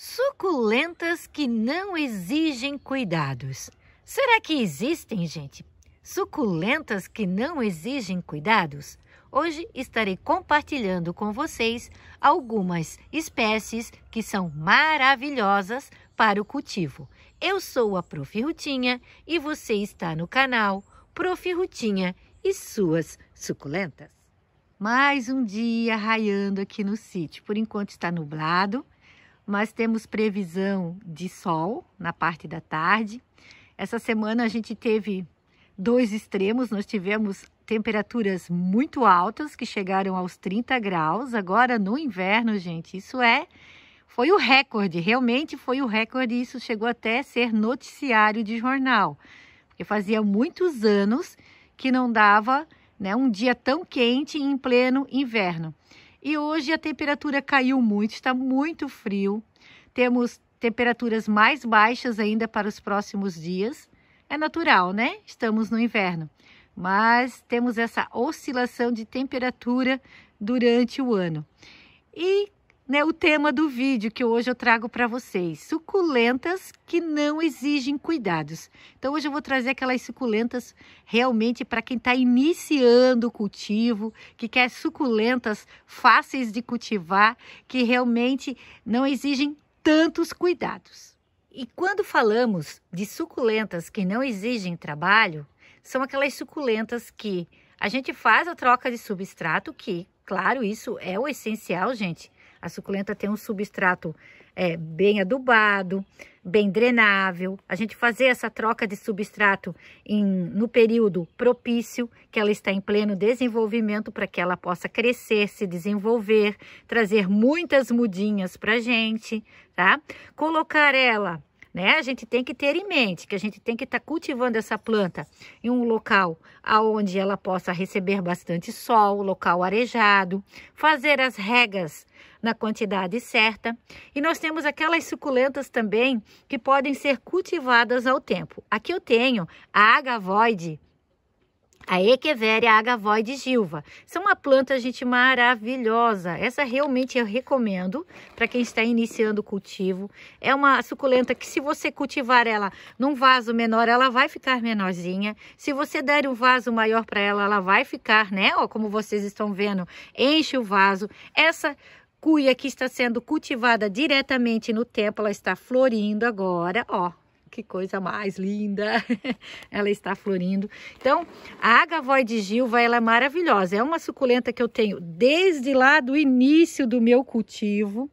Suculentas que não exigem cuidados. Será que existem, gente? Suculentas que não exigem cuidados? Hoje estarei compartilhando com vocês algumas espécies que são maravilhosas para o cultivo. Eu sou a Prof. Rutinha e você está no canal Prof. Rutinha e suas suculentas. Mais um dia raiando aqui no sítio. Por enquanto está nublado nós temos previsão de sol na parte da tarde. Essa semana a gente teve dois extremos, nós tivemos temperaturas muito altas que chegaram aos 30 graus. Agora no inverno, gente, isso é foi o recorde, realmente foi o recorde, isso chegou até a ser noticiário de jornal. Porque fazia muitos anos que não dava, né, um dia tão quente em pleno inverno. E hoje a temperatura caiu muito, está muito frio. Temos temperaturas mais baixas ainda para os próximos dias. É natural, né? Estamos no inverno. Mas temos essa oscilação de temperatura durante o ano. E né, o tema do vídeo que hoje eu trago para vocês. Suculentas que não exigem cuidados. Então hoje eu vou trazer aquelas suculentas realmente para quem está iniciando o cultivo, que quer suculentas fáceis de cultivar, que realmente não exigem tantos cuidados. E quando falamos de suculentas que não exigem trabalho, são aquelas suculentas que a gente faz a troca de substrato, que, claro, isso é o essencial, gente, a suculenta tem um substrato é, bem adubado, bem drenável. A gente fazer essa troca de substrato em, no período propício, que ela está em pleno desenvolvimento, para que ela possa crescer, se desenvolver, trazer muitas mudinhas para a gente, tá? Colocar ela né? A gente tem que ter em mente que a gente tem que estar tá cultivando essa planta em um local aonde ela possa receber bastante sol, local arejado, fazer as regas na quantidade certa. E nós temos aquelas suculentas também que podem ser cultivadas ao tempo. Aqui eu tenho a agavoide a Echeveria agavoy de Gilva. São uma planta, gente, maravilhosa. Essa realmente eu recomendo para quem está iniciando o cultivo. É uma suculenta que se você cultivar ela num vaso menor, ela vai ficar menorzinha. Se você der um vaso maior para ela, ela vai ficar, né? Ó, como vocês estão vendo, enche o vaso. Essa cuia que está sendo cultivada diretamente no tempo, ela está florindo agora, ó que coisa mais linda. ela está florindo. Então, a agavoy de Gilva, ela é maravilhosa. É uma suculenta que eu tenho desde lá do início do meu cultivo.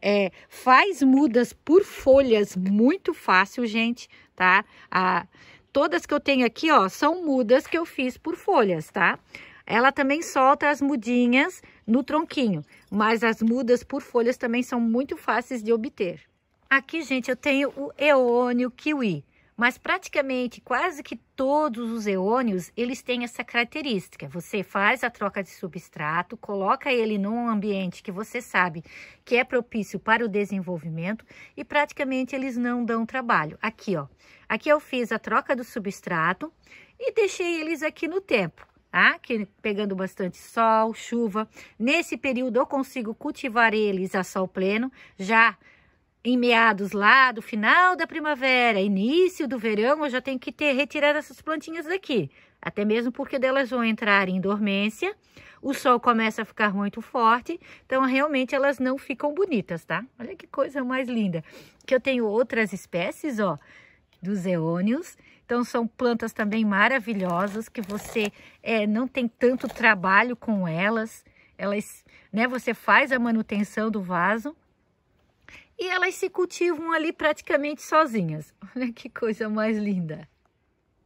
É, faz mudas por folhas muito fácil, gente, tá? A, todas que eu tenho aqui, ó, são mudas que eu fiz por folhas, tá? Ela também solta as mudinhas no tronquinho, mas as mudas por folhas também são muito fáceis de obter. Aqui, gente, eu tenho o eônio kiwi, mas praticamente quase que todos os eônios, eles têm essa característica. Você faz a troca de substrato, coloca ele num ambiente que você sabe que é propício para o desenvolvimento e praticamente eles não dão trabalho. Aqui, ó. Aqui eu fiz a troca do substrato e deixei eles aqui no tempo. Tá? Que pegando bastante sol, chuva. Nesse período eu consigo cultivar eles a sol pleno, já em meados lá do final da primavera, início do verão, eu já tenho que ter retirado essas plantinhas daqui. Até mesmo porque delas vão entrar em dormência, o sol começa a ficar muito forte, então realmente elas não ficam bonitas, tá? Olha que coisa mais linda. Que eu tenho outras espécies, ó, dos eônios. Então são plantas também maravilhosas que você é, não tem tanto trabalho com elas. Elas, né, você faz a manutenção do vaso e elas se cultivam ali praticamente sozinhas. Olha que coisa mais linda!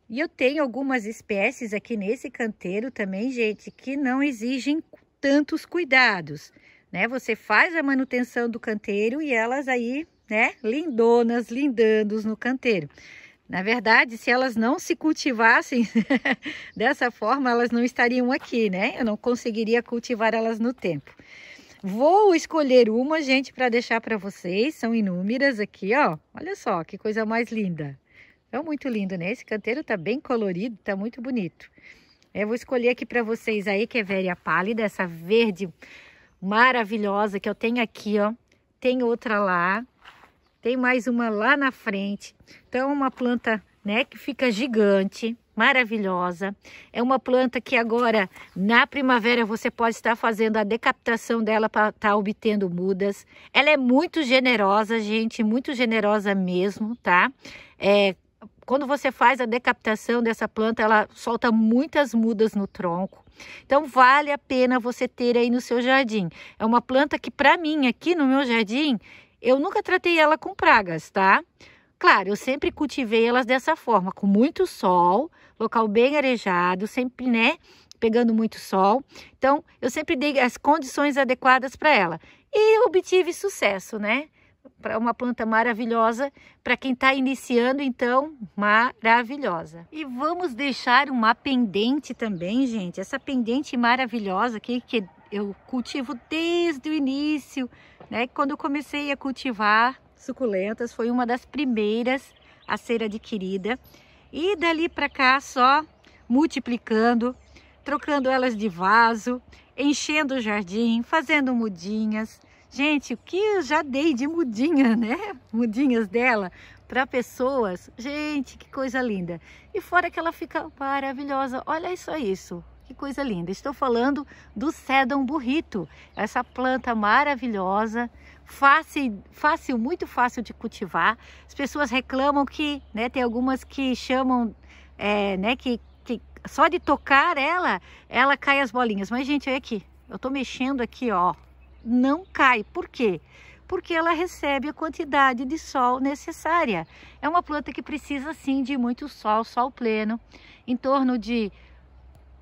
E eu tenho algumas espécies aqui nesse canteiro também, gente, que não exigem tantos cuidados, né? Você faz a manutenção do canteiro e elas aí, né, lindonas, lindandos no canteiro. Na verdade, se elas não se cultivassem dessa forma, elas não estariam aqui, né? Eu não conseguiria cultivar elas no tempo. Vou escolher uma, gente, para deixar para vocês. São inúmeras aqui, ó. Olha só, que coisa mais linda. É muito lindo, né? Esse canteiro tá bem colorido, tá muito bonito. Eu é, vou escolher aqui para vocês aí, que é velha pálida, essa verde maravilhosa que eu tenho aqui, ó. Tem outra lá. Tem mais uma lá na frente. Então, é uma planta, né, que fica gigante maravilhosa. É uma planta que agora, na primavera, você pode estar fazendo a decapitação dela para estar tá obtendo mudas. Ela é muito generosa, gente, muito generosa mesmo, tá? É, quando você faz a decapitação dessa planta, ela solta muitas mudas no tronco. Então vale a pena você ter aí no seu jardim. É uma planta que para mim aqui no meu jardim, eu nunca tratei ela com pragas, tá? Claro, eu sempre cultivei elas dessa forma, com muito sol, local bem arejado, sempre, né, pegando muito sol. Então, eu sempre dei as condições adequadas para ela e obtive sucesso, né? Para uma planta maravilhosa, para quem está iniciando, então, maravilhosa. E vamos deixar uma pendente também, gente. Essa pendente maravilhosa aqui, que eu cultivo desde o início, né? Quando eu comecei a cultivar, suculentas, foi uma das primeiras a ser adquirida. E dali para cá só multiplicando, trocando elas de vaso, enchendo o jardim, fazendo mudinhas. Gente, o que eu já dei de mudinha, né? Mudinhas dela para pessoas. Gente, que coisa linda. E fora que ela fica maravilhosa. Olha só isso. Que coisa linda. Estou falando do sedum burrito, essa planta maravilhosa fácil, fácil, muito fácil de cultivar. As pessoas reclamam que, né, tem algumas que chamam, é, né, que, que só de tocar ela, ela cai as bolinhas. Mas, gente, olha aqui, eu tô mexendo aqui, ó, não cai. Por quê? Porque ela recebe a quantidade de sol necessária. É uma planta que precisa, sim, de muito sol, sol pleno, em torno de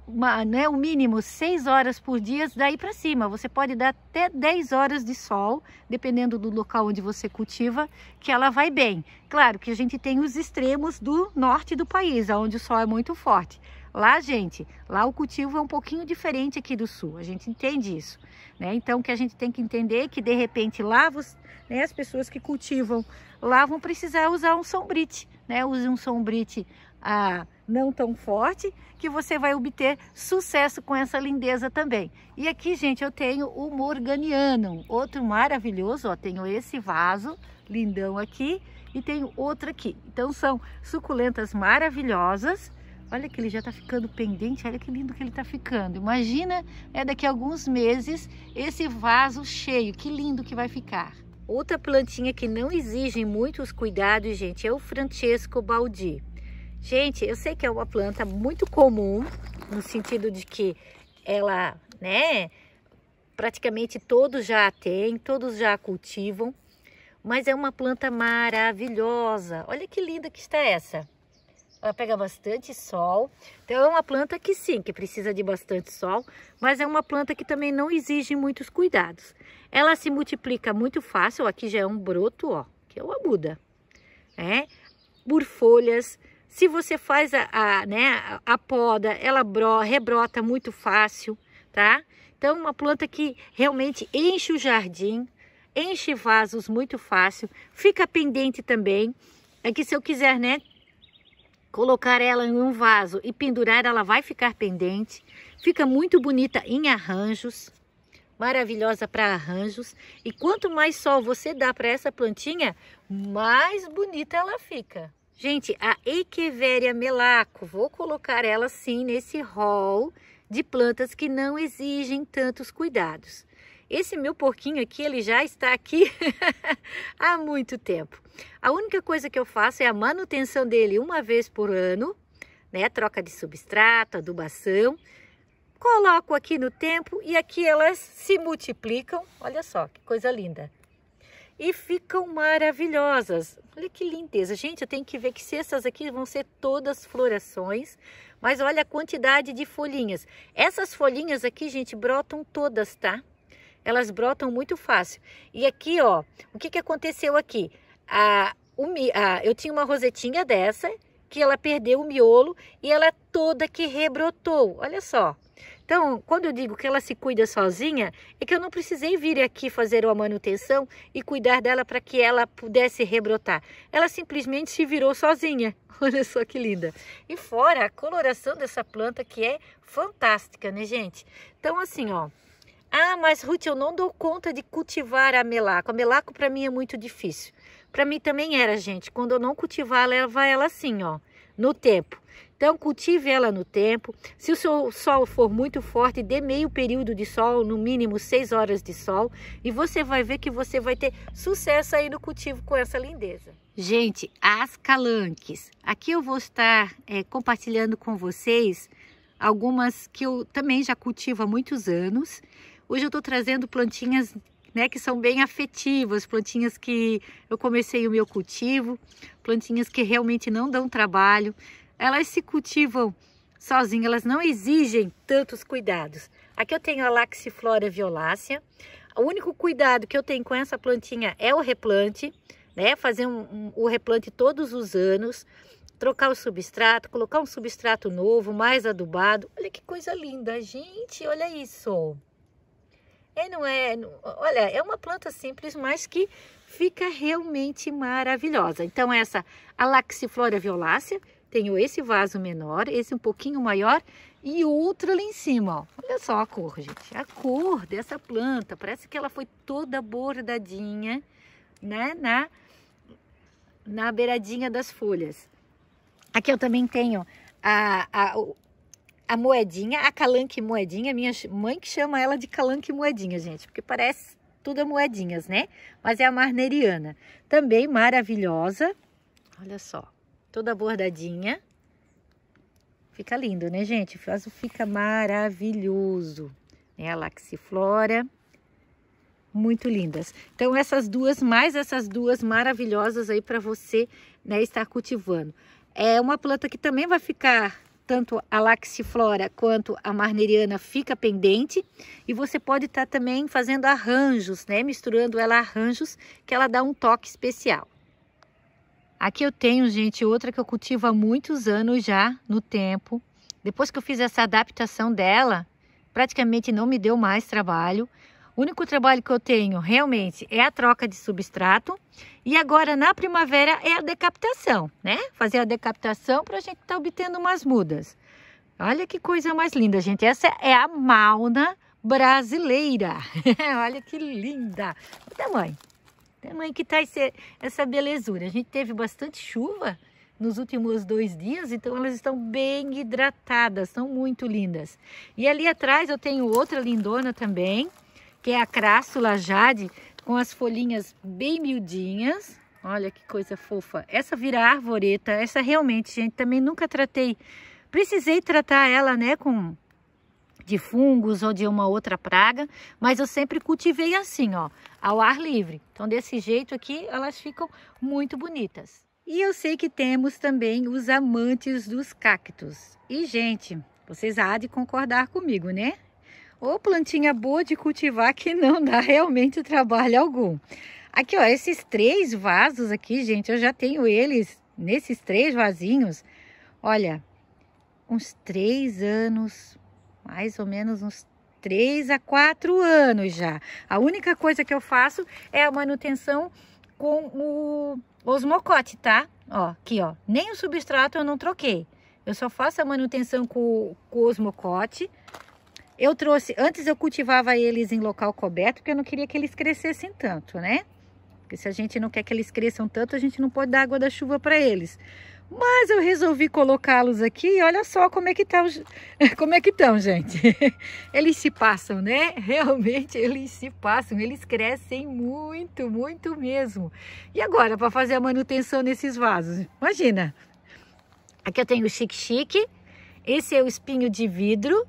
uma, né, o mínimo 6 horas por dia, daí para cima. Você pode dar até 10 horas de sol, dependendo do local onde você cultiva, que ela vai bem. Claro que a gente tem os extremos do norte do país, onde o sol é muito forte. Lá, gente, lá o cultivo é um pouquinho diferente aqui do sul, a gente entende isso. Né? Então, que a gente tem que entender é que, de repente, lá você, né, as pessoas que cultivam lá vão precisar usar um sombrite, né? Use um sombrite... Ah, não tão forte, que você vai obter sucesso com essa lindeza também. E aqui, gente, eu tenho o morganiano outro maravilhoso, ó, tenho esse vaso lindão aqui e tenho outro aqui. Então são suculentas maravilhosas. Olha que ele já está ficando pendente, olha que lindo que ele está ficando. Imagina, é daqui a alguns meses, esse vaso cheio, que lindo que vai ficar. Outra plantinha que não exige muitos cuidados, gente, é o Francesco Baldi. Gente, eu sei que é uma planta muito comum, no sentido de que ela, né, praticamente todos já a têm, todos já a cultivam, mas é uma planta maravilhosa. Olha que linda que está essa. Ela pega bastante sol. Então é uma planta que sim, que precisa de bastante sol, mas é uma planta que também não exige muitos cuidados. Ela se multiplica muito fácil, aqui já é um broto, ó, que é uma muda, né? Por folhas, se você faz a, a, né, a poda, ela bro, rebrota muito fácil, tá? Então, uma planta que realmente enche o jardim, enche vasos muito fácil, fica pendente também. É que se eu quiser, né, colocar ela em um vaso e pendurar, ela vai ficar pendente. Fica muito bonita em arranjos, maravilhosa para arranjos. E quanto mais sol você dá para essa plantinha, mais bonita ela fica. Gente, a Echeveria melaco, vou colocar ela sim nesse hall de plantas que não exigem tantos cuidados. Esse meu porquinho aqui, ele já está aqui há muito tempo. A única coisa que eu faço é a manutenção dele uma vez por ano, né? Troca de substrato, adubação. Coloco aqui no tempo e aqui elas se multiplicam. Olha só que coisa linda e ficam maravilhosas. Olha que lindeza. Gente, eu tenho que ver que se essas aqui vão ser todas florações, mas olha a quantidade de folhinhas. Essas folhinhas aqui, gente, brotam todas, tá? Elas brotam muito fácil. E aqui, ó, o que, que aconteceu aqui? A, o, a, eu tinha uma rosetinha dessa, que ela perdeu o miolo e ela toda que rebrotou. Olha só. Então, quando eu digo que ela se cuida sozinha, é que eu não precisei vir aqui fazer uma manutenção e cuidar dela para que ela pudesse rebrotar. Ela simplesmente se virou sozinha. Olha só que linda. E fora a coloração dessa planta que é fantástica, né, gente? Então, assim, ó, ah, mas Ruth, eu não dou conta de cultivar a melaco. A melaco para mim é muito difícil. Para mim também era, gente. Quando eu não cultivar, leva ela assim, ó, no tempo. Então, cultive ela no tempo. Se o seu sol for muito forte, dê meio período de sol, no mínimo seis horas de sol, e você vai ver que você vai ter sucesso aí no cultivo com essa lindeza. Gente, as calanques. Aqui eu vou estar é, compartilhando com vocês algumas que eu também já cultivo há muitos anos. Hoje eu estou trazendo plantinhas né, que são bem afetivas, plantinhas que eu comecei o meu cultivo, plantinhas que realmente não dão trabalho, elas se cultivam sozinhas, elas não exigem tantos cuidados. Aqui eu tenho a Laxiflora violácea. O único cuidado que eu tenho com essa plantinha é o replante, né? Fazer um, um, o replante todos os anos, trocar o substrato, colocar um substrato novo, mais adubado. Olha que coisa linda, gente, olha isso. É, não é? Olha, é uma planta simples, mas que fica realmente maravilhosa. Então, essa Alaxiflora violácea, tenho esse vaso menor, esse um pouquinho maior e outro ali em cima, ó. Olha só a cor, gente. A cor dessa planta, parece que ela foi toda bordadinha, né, na, na beiradinha das folhas. Aqui eu também tenho a, a, a moedinha, a calanque moedinha. Minha mãe que chama ela de calanque moedinha, gente, porque parece tudo moedinhas, né? Mas é a marneriana. Também maravilhosa. Olha só toda bordadinha. Fica lindo, né, gente? O fica maravilhoso. Né? A laxiflora. Muito lindas. Então, essas duas, mais essas duas maravilhosas aí para você né, estar cultivando. É uma planta que também vai ficar tanto a laxiflora quanto a marneriana fica pendente e você pode estar tá também fazendo arranjos, né? Misturando ela arranjos que ela dá um toque especial. Aqui eu tenho, gente, outra que eu cultivo há muitos anos já no tempo. Depois que eu fiz essa adaptação dela, praticamente não me deu mais trabalho. O único trabalho que eu tenho realmente é a troca de substrato e agora na primavera é a decapitação, né? Fazer a decapitação para a gente estar tá obtendo umas mudas. Olha que coisa mais linda, gente. Essa é a mauna brasileira. Olha que linda. O tamanho. Tamanho é, que está essa belezura. A gente teve bastante chuva nos últimos dois dias, então elas estão bem hidratadas, são muito lindas. E ali atrás eu tenho outra lindona também, que é a Crassula Jade, com as folhinhas bem miudinhas. Olha que coisa fofa. Essa vira arvoreta, essa realmente, gente, também nunca tratei. Precisei tratar ela, né, com de fungos ou de uma outra praga, mas eu sempre cultivei assim, ó, ao ar livre. Então, desse jeito aqui, elas ficam muito bonitas. E eu sei que temos também os amantes dos cactos. E, gente, vocês há de concordar comigo, né? Ou plantinha boa de cultivar que não dá realmente trabalho algum. Aqui, ó, esses três vasos aqui, gente, eu já tenho eles nesses três vasinhos. Olha, uns três anos mais ou menos uns 3 a 4 anos já. A única coisa que eu faço é a manutenção com o osmocote, tá? Ó, aqui, ó. Nem o substrato eu não troquei. Eu só faço a manutenção com, com o osmocote. Eu trouxe... Antes eu cultivava eles em local coberto, porque eu não queria que eles crescessem tanto, né? Porque se a gente não quer que eles cresçam tanto, a gente não pode dar água da chuva para eles. Mas eu resolvi colocá-los aqui e olha só como é que tá, como é que estão, gente. Eles se passam, né? Realmente eles se passam, eles crescem muito, muito mesmo. E agora para fazer a manutenção nesses vasos? Imagina. Aqui eu tenho o chique chique, esse é o espinho de vidro,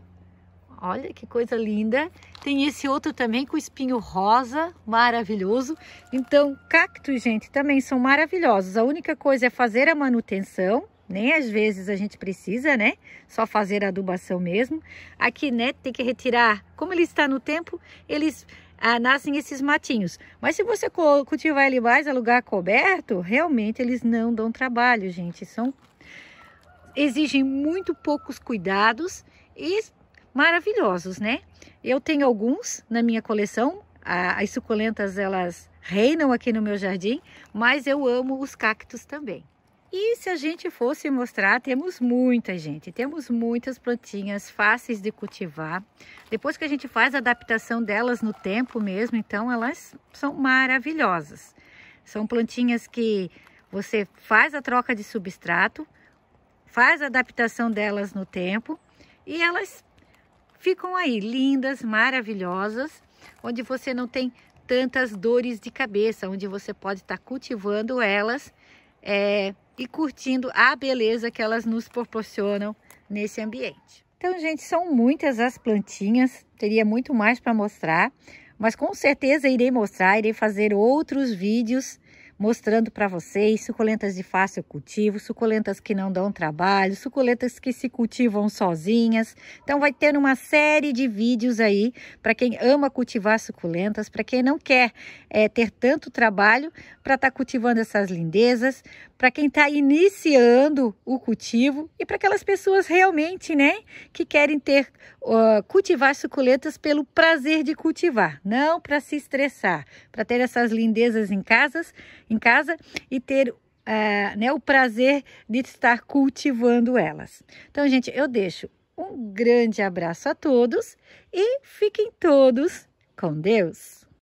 Olha que coisa linda. Tem esse outro também com espinho rosa, maravilhoso. Então, cactos, gente, também são maravilhosos. A única coisa é fazer a manutenção. Nem às vezes a gente precisa, né? Só fazer a adubação mesmo. Aqui, né, tem que retirar. Como ele está no tempo, eles ah, nascem esses matinhos. Mas se você cultivar ele mais a lugar coberto, realmente eles não dão trabalho, gente. São exigem muito poucos cuidados e maravilhosos, né? Eu tenho alguns na minha coleção, as suculentas elas reinam aqui no meu jardim, mas eu amo os cactos também. E se a gente fosse mostrar, temos muita gente, temos muitas plantinhas fáceis de cultivar. Depois que a gente faz a adaptação delas no tempo mesmo, então elas são maravilhosas. São plantinhas que você faz a troca de substrato, faz a adaptação delas no tempo e elas ficam aí lindas, maravilhosas, onde você não tem tantas dores de cabeça, onde você pode estar tá cultivando elas é, e curtindo a beleza que elas nos proporcionam nesse ambiente. Então, gente, são muitas as plantinhas, teria muito mais para mostrar, mas com certeza irei mostrar, irei fazer outros vídeos mostrando para vocês suculentas de fácil cultivo, suculentas que não dão trabalho, suculentas que se cultivam sozinhas. Então vai ter uma série de vídeos aí para quem ama cultivar suculentas, para quem não quer é, ter tanto trabalho para estar tá cultivando essas lindezas, para quem está iniciando o cultivo e para aquelas pessoas realmente, né, que querem ter uh, cultivar suculentas pelo prazer de cultivar, não para se estressar, para ter essas lindezas em casas em casa e ter eh, né, o prazer de estar cultivando elas. Então, gente, eu deixo um grande abraço a todos e fiquem todos com Deus!